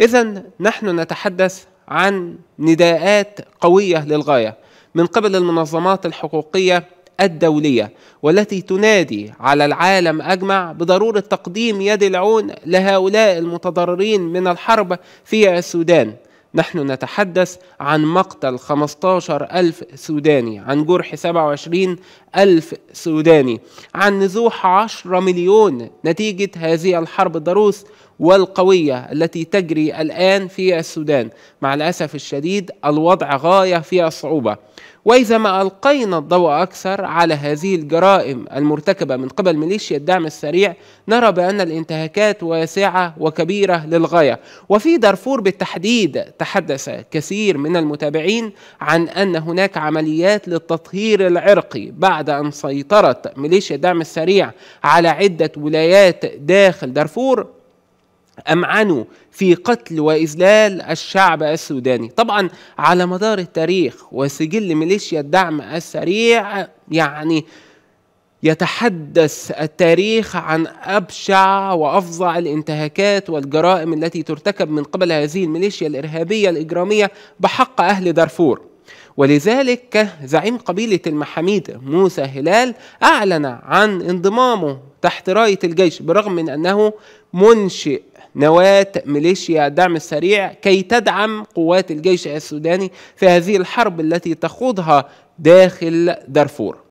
إذا نحن نتحدث عن نداءات قوية للغاية من قبل المنظمات الحقوقية الدولية والتي تنادي على العالم أجمع بضرورة تقديم يد العون لهؤلاء المتضررين من الحرب في السودان نحن نتحدث عن مقتل 15 ألف سوداني عن جرح 27 ألف سوداني عن نزوح 10 مليون نتيجة هذه الحرب الضروس والقوية التي تجري الآن في السودان مع الأسف الشديد الوضع غاية في الصعوبة وإذا ما ألقينا الضوء أكثر على هذه الجرائم المرتكبة من قبل ميليشيا الدعم السريع نرى بأن الانتهاكات واسعة وكبيرة للغاية وفي دارفور بالتحديد تحدث كثير من المتابعين عن أن هناك عمليات للتطهير العرقي بعد أن سيطرت ميليشيا الدعم السريع على عدة ولايات داخل دارفور أمعنوا في قتل وإذلال الشعب السوداني طبعا على مدار التاريخ وسجل ميليشيا الدعم السريع يعني يتحدث التاريخ عن أبشع وأفظع الانتهاكات والجرائم التي ترتكب من قبل هذه الميليشيا الإرهابية الإجرامية بحق أهل دارفور ولذلك زعيم قبيلة المحاميد موسى هلال أعلن عن انضمامه تحت راية الجيش برغم من أنه منشئ نواة ميليشيا دعم سريع كي تدعم قوات الجيش السوداني في هذه الحرب التي تخوضها داخل دارفور